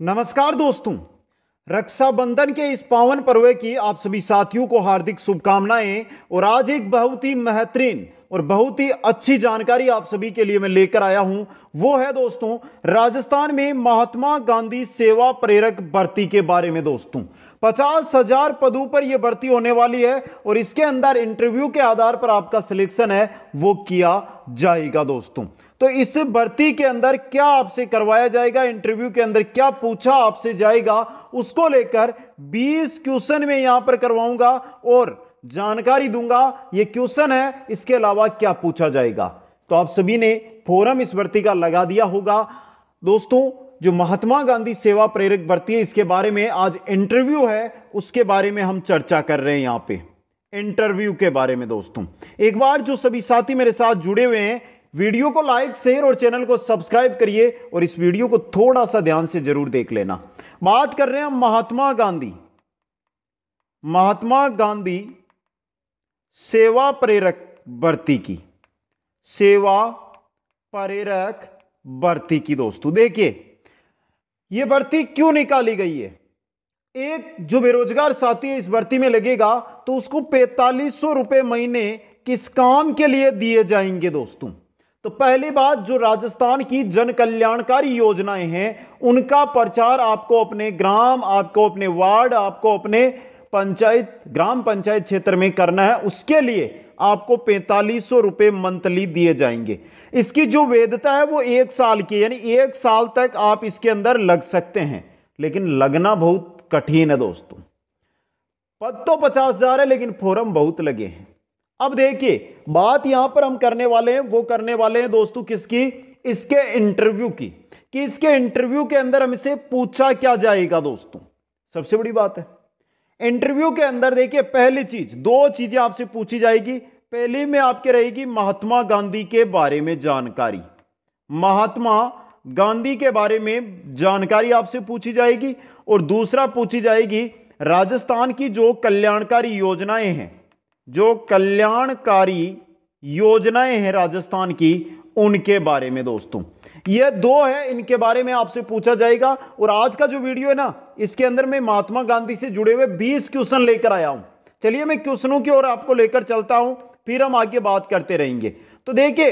नमस्कार दोस्तों रक्षाबंधन के इस पावन पर्व की आप सभी साथियों को हार्दिक शुभकामनाएं और आज एक बहुत ही बेहतरीन और बहुत ही अच्छी जानकारी आप सभी के लिए मैं लेकर आया हूं वो है दोस्तों राजस्थान में महात्मा गांधी सेवा प्रेरक भर्ती के बारे में दोस्तों पचास हजार पदों पर यह भर्ती होने वाली है और इसके अंदर इंटरव्यू के आधार पर आपका सिलेक्शन है वो किया जाएगा दोस्तों तो इस भर्ती के अंदर क्या आपसे करवाया जाएगा इंटरव्यू के अंदर क्या पूछा आपसे जाएगा उसको लेकर 20 क्वेश्चन में यहां पर करवाऊंगा और जानकारी दूंगा ये क्वेश्चन है इसके अलावा क्या पूछा जाएगा तो आप सभी ने फोरम इस भर्ती का लगा दिया होगा दोस्तों जो महात्मा गांधी सेवा प्रेरक भर्ती है इसके बारे में आज इंटरव्यू है उसके बारे में हम चर्चा कर रहे हैं यहां पे इंटरव्यू के बारे में दोस्तों एक बार जो सभी साथी मेरे साथ जुड़े हुए हैं वीडियो को लाइक शेयर और चैनल को सब्सक्राइब करिए और इस वीडियो को थोड़ा सा ध्यान से जरूर देख लेना बात कर रहे हैं महात्मा गांधी महात्मा गांधी सेवा प्रेरक भर्ती की सेवा प्रेरक भर्ती की दोस्तों देखिए यह भर्ती क्यों निकाली गई है एक जो बेरोजगार साथी इस भर्ती में लगेगा तो उसको पैंतालीस सौ रुपए महीने किस काम के लिए दिए जाएंगे दोस्तों तो पहली बात जो राजस्थान की जन कल्याणकारी योजनाएं हैं उनका प्रचार आपको अपने ग्राम आपको अपने वार्ड आपको अपने पंचायत ग्राम पंचायत क्षेत्र में करना है उसके लिए आपको पैंतालीस सौ रुपये मंथली दिए जाएंगे इसकी जो वैधता है वो एक साल की यानी एक साल तक आप इसके अंदर लग सकते हैं लेकिन लगना बहुत कठिन है दोस्तों पद तो पचास हजार है लेकिन फॉरम बहुत लगे हैं अब देखिए बात यहां पर हम करने वाले हैं वो करने वाले हैं दोस्तों किसकी इसके इंटरव्यू की कि इसके इंटरव्यू के अंदर हमसे पूछा क्या जाएगा दोस्तों सबसे बड़ी बात है इंटरव्यू के अंदर देखिए पहली चीज दो चीजें आपसे पूछी जाएगी पहली में आपके रहेगी महात्मा गांधी के बारे में जानकारी महात्मा गांधी के बारे में जानकारी आपसे पूछी जाएगी और दूसरा पूछी जाएगी राजस्थान की जो कल्याणकारी योजनाएं हैं जो कल्याणकारी योजनाएं हैं राजस्थान की उनके बारे में दोस्तों ये दो है इनके बारे में आपसे पूछा जाएगा और आज का जो वीडियो है ना इसके अंदर मैं महात्मा गांधी से जुड़े हुए 20 क्वेश्चन लेकर आया हूं चलिए मैं क्वेश्चनों की ओर आपको लेकर चलता हूं फिर हम आगे बात करते रहेंगे तो देखिए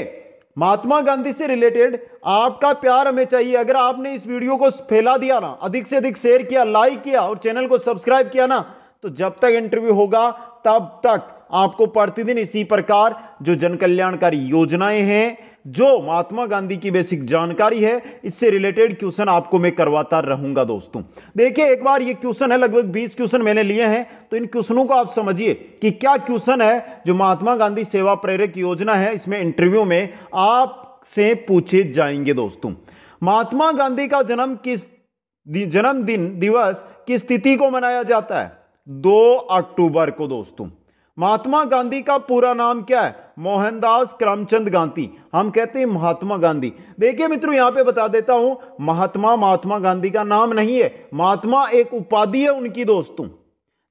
महात्मा गांधी से रिलेटेड आपका प्यार हमें चाहिए अगर आपने इस वीडियो को फैला दिया ना अधिक से अधिक शेयर किया लाइक किया और चैनल को सब्सक्राइब किया ना तो जब तक इंटरव्यू होगा तब तक आपको प्रतिदिन इसी प्रकार जो जनकल्याणकारी योजनाएं हैं जो महात्मा गांधी की बेसिक जानकारी है इससे रिलेटेड क्वेश्चन आपको मैं करवाता रहूंगा दोस्तों देखिए एक बार ये क्वेश्चन है लगभग 20 क्वेश्चन मैंने लिए हैं तो इन क्वेश्चनों को आप समझिए कि क्या क्वेश्चन है जो महात्मा गांधी सेवा प्रेरक योजना है इसमें इंटरव्यू में आपसे पूछे जाएंगे दोस्तों महात्मा गांधी का जन्म किस जन्मदिन दिवस किस तिथि को मनाया जाता है दो अक्टूबर को दोस्तों महात्मा गांधी का पूरा नाम क्या है मोहनदास करमचंद गांधी हम कहते हैं महात्मा गांधी देखिए मित्रों यहां पे बता देता हूं महात्मा महात्मा गांधी का नाम नहीं है महात्मा एक उपाधि है उनकी दोस्तों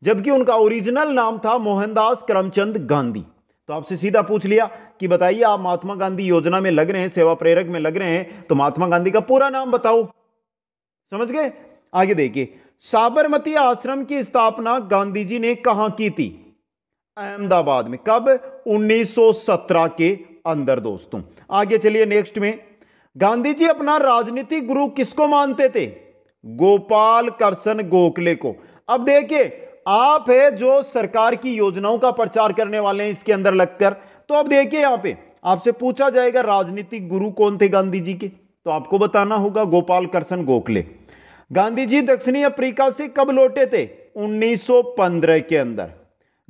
जबकि उनका ओरिजिनल नाम था मोहनदास करमचंद गांधी तो आपसे सीधा पूछ लिया कि बताइए आप महात्मा गांधी योजना में लग रहे हैं सेवा प्रेरक में लग रहे हैं तो महात्मा गांधी का पूरा नाम बताओ समझ गए आगे देखिए साबरमती आश्रम की स्थापना गांधी जी ने कहा की थी अहमदाबाद में कब 1917 के अंदर दोस्तों आगे चलिए नेक्स्ट में गांधी जी अपना राजनीतिक गुरु किसको मानते थे गोपाल करसन गोखले को अब देखिए आप है जो सरकार की योजनाओं का प्रचार करने वाले हैं इसके अंदर लगकर तो अब देखिए यहां पे आपसे पूछा जाएगा राजनीतिक गुरु कौन थे गांधी जी के तो आपको बताना होगा गोपाल करसन गोखले गांधी जी दक्षिणी अफ्रीका से कब लौटे थे 1915 के अंदर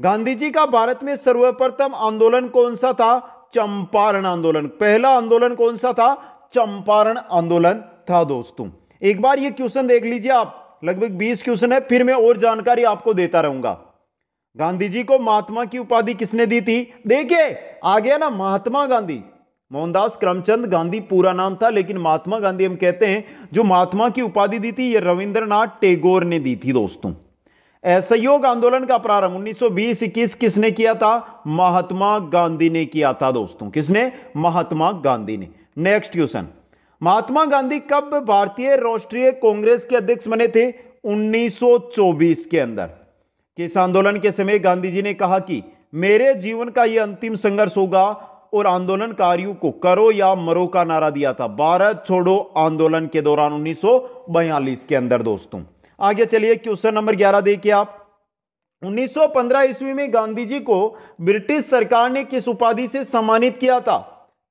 गांधी जी का भारत में सर्वप्रथम आंदोलन कौन सा था चंपारण आंदोलन पहला आंदोलन कौन सा था चंपारण आंदोलन था दोस्तों एक बार ये क्वेश्चन देख लीजिए आप लगभग 20 क्वेश्चन है फिर मैं और जानकारी आपको देता रहूंगा गांधी जी को महात्मा की उपाधि किसने दी थी देखिए आ गया ना महात्मा गांधी मोहनदास करमचंद गांधी पूरा नाम था लेकिन महात्मा गांधी हम कहते हैं जो महात्मा की उपाधि दी थी ये रविंद्रनाथ टेगोर ने दी थी दोस्तों असहयोग आंदोलन का प्रारंभ 1920-21 किसने किया था महात्मा गांधी ने किया था दोस्तों किसने महात्मा गांधी ने नेक्स्ट क्वेश्चन महात्मा गांधी कब भारतीय राष्ट्रीय कांग्रेस के अध्यक्ष बने थे 1924 के अंदर किस आंदोलन के समय गांधी जी ने कहा कि मेरे जीवन का यह अंतिम संघर्ष होगा और आंदोलनकारियों को करो या मरो का नारा दिया था भारत छोड़ो आंदोलन के दौरान उन्नीस के अंदर दोस्तों आगे चलिए क्वेश्चन नंबर ग्यारह देखिए आप 1915 ईस्वी में गांधी जी को ब्रिटिश सरकार ने किस उपाधि से सम्मानित किया था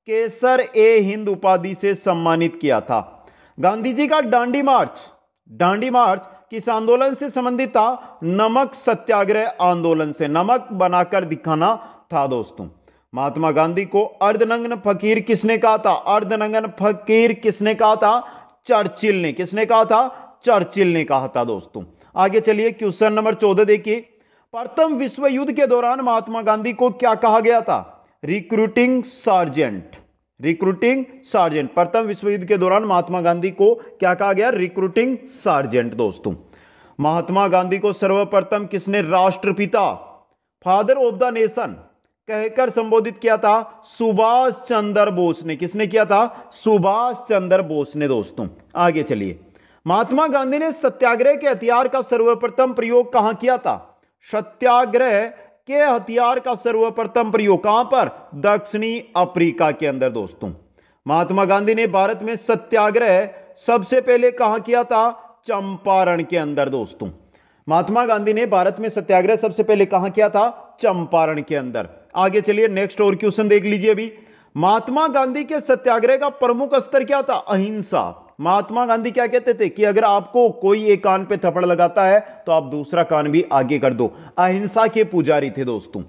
केसर ए हिंद उपाधि से सम्मानित किया था गांधी जी का डांडी मार्च डांडी मार्च किस आंदोलन से संबंधित था नमक सत्याग्रह आंदोलन से नमक बनाकर दिखाना था दोस्तों महात्मा गांधी को अर्धनंगन फकीर किसने कहा था अर्धनंगन फकीर किसने कहा था चर्चिल ने किसने कहा था चर्चिल ने कहा था दोस्तों आगे चलिए क्वेश्चन नंबर चौदह देखिए प्रथम विश्व युद्ध के दौरान महात्मा गांधी को क्या कहा गया था रिक्रूटिंग सार्जेंट रिक्रूटिंग सार्जेंट प्रथम विश्व युद्ध के दौरान महात्मा गांधी को क्या कहा गया रिक्रूटिंग सार्जेंट दोस्तों महात्मा गांधी को सर्वप्रथम किसने राष्ट्रपिता फादर ऑफ द नेशन कहकर संबोधित किया था सुभाष चंद्र बोस ने किसने किया था सुभाष चंद्र बोस ने दोस्तों आगे चलिए महात्मा गांधी ने सत्याग्रह के हथियार का सर्वप्रथम प्रयोग कहां किया था सत्याग्रह के हथियार का सर्वप्रथम प्रयोग कहां पर दक्षिणी अफ्रीका के अंदर दोस्तों महात्मा गांधी ने भारत में सत्याग्रह सबसे पहले कहां किया था चंपारण के अंदर दोस्तों महात्मा गांधी ने भारत में सत्याग्रह सबसे पहले कहां किया था चंपारण के अंदर आगे चलिए नेक्स्ट और क्वेश्चन देख लीजिए अभी महात्मा गांधी के सत्याग्रह का प्रमुख स्तर क्या था अहिंसा महात्मा गांधी क्या कहते थे कि अगर आपको कोई एक कान पे थप्पड़ लगाता है तो आप दूसरा कान भी आगे कर दो अहिंसा के पुजारी थे दोस्तों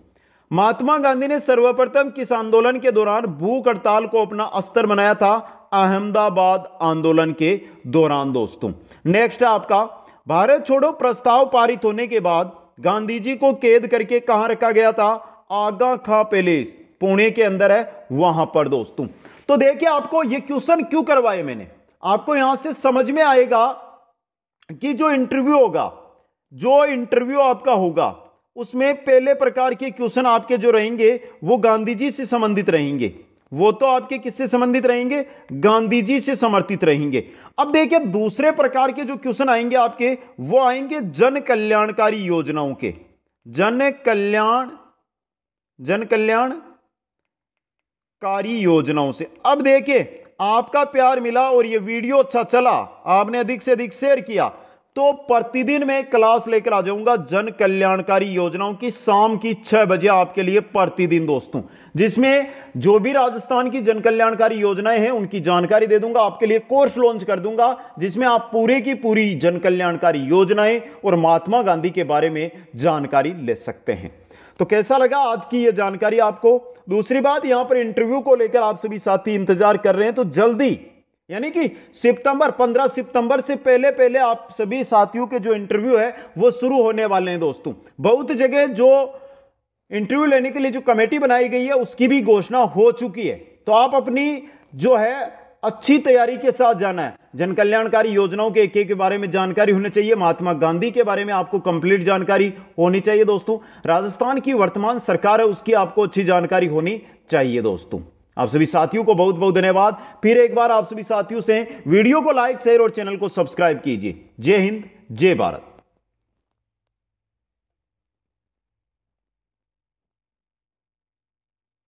महात्मा गांधी ने सर्वप्रथम किस आंदोलन के दौरान भूख हड़ताल को अपना अस्तर बनाया था अहमदाबाद आंदोलन के दौरान दोस्तों नेक्स्ट है आपका भारत छोड़ो प्रस्ताव पारित होने के बाद गांधी जी को कैद करके कहां रखा गया था आगा खा पैलेस पुणे के अंदर है वहां पर दोस्तों तो देखिए आपको ये क्वेश्चन क्यों करवाए मैंने आपको यहां से समझ में आएगा कि जो इंटरव्यू होगा जो इंटरव्यू आपका होगा उसमें पहले प्रकार के क्वेश्चन आपके जो रहेंगे वो गांधी जी से संबंधित रहेंगे वो तो आपके किससे संबंधित रहेंगे गांधी जी से समर्थित रहेंगे अब देखिए दूसरे प्रकार के जो क्वेश्चन आएंगे आपके वो आएंगे जन कल्याणकारी योजनाओं के जन कल्याण जन योजनाओं से अब देखिए आपका प्यार मिला और ये वीडियो अच्छा चला आपने अधिक से अधिक शेयर किया तो प्रतिदिन मैं क्लास लेकर आ जाऊंगा जन कल्याणकारी योजनाओं की शाम की छह बजे आपके लिए प्रतिदिन दोस्तों जिसमें जो भी राजस्थान की जन कल्याणकारी योजनाएं हैं उनकी जानकारी दे दूंगा आपके लिए कोर्स लॉन्च कर दूंगा जिसमें आप पूरे की पूरी जन कल्याणकारी योजनाएं और महात्मा गांधी के बारे में जानकारी ले सकते हैं तो कैसा लगा आज की यह जानकारी आपको दूसरी बात यहां पर इंटरव्यू को लेकर आप सभी साथी इंतजार कर रहे हैं तो जल्दी यानी कि सितंबर 15 सितंबर से पहले पहले आप सभी साथियों के जो इंटरव्यू है वो शुरू होने वाले हैं दोस्तों बहुत जगह जो इंटरव्यू लेने के लिए जो कमेटी बनाई गई है उसकी भी घोषणा हो चुकी है तो आप अपनी जो है अच्छी तैयारी के साथ जाना है जनकल्याणकारी योजनाओं के एक एक के बारे में जानकारी होनी चाहिए महात्मा गांधी के बारे में आपको कंप्लीट जानकारी होनी चाहिए दोस्तों राजस्थान की वर्तमान सरकार है उसकी आपको अच्छी जानकारी होनी चाहिए दोस्तों आप सभी साथियों को बहुत बहुत धन्यवाद फिर एक बार आप सभी साथियों से वीडियो को लाइक शेयर और चैनल को सब्सक्राइब कीजिए जय हिंद जय भारत